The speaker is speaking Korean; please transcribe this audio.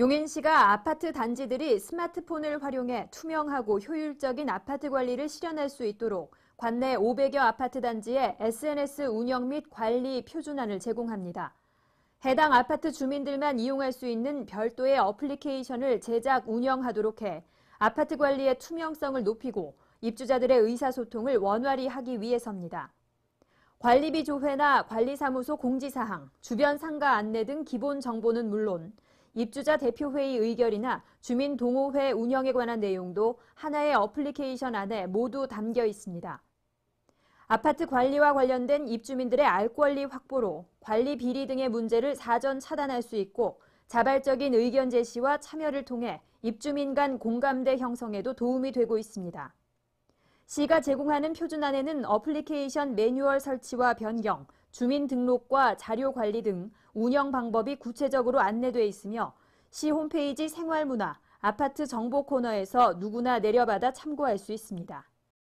용인시가 아파트 단지들이 스마트폰을 활용해 투명하고 효율적인 아파트 관리를 실현할 수 있도록 관내 500여 아파트 단지에 SNS 운영 및 관리 표준안을 제공합니다. 해당 아파트 주민들만 이용할 수 있는 별도의 어플리케이션을 제작 운영하도록 해 아파트 관리의 투명성을 높이고 입주자들의 의사소통을 원활히 하기 위해서입니다. 관리비 조회나 관리사무소 공지사항, 주변 상가 안내 등 기본 정보는 물론 입주자 대표회의 의결이나 주민 동호회 운영에 관한 내용도 하나의 어플리케이션 안에 모두 담겨 있습니다. 아파트 관리와 관련된 입주민들의 알 권리 확보로 관리 비리 등의 문제를 사전 차단할 수 있고 자발적인 의견 제시와 참여를 통해 입주민 간 공감대 형성에도 도움이 되고 있습니다. 시가 제공하는 표준안에는 어플리케이션 매뉴얼 설치와 변경, 주민등록과 자료관리 등 운영 방법이 구체적으로 안내돼 있으며 시 홈페이지 생활문화, 아파트 정보 코너에서 누구나 내려받아 참고할 수 있습니다.